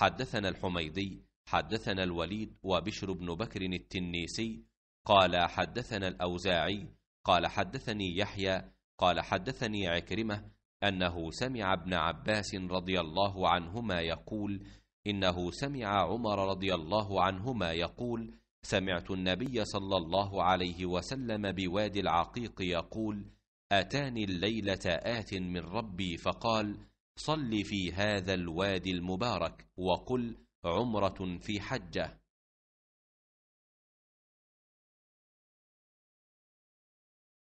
حدثنا الحميدي حدثنا الوليد وبشر بن بكر التنيسي قال حدثنا الأوزاعي قال حدثني يحيى قال حدثني عكرمة أنه سمع ابن عباس رضي الله عنهما يقول إنه سمع عمر رضي الله عنهما يقول سمعت النبي صلى الله عليه وسلم بوادي العقيق يقول أتاني الليلة آت من ربي فقال صل في هذا الوادي المبارك وقل عمرة في حجة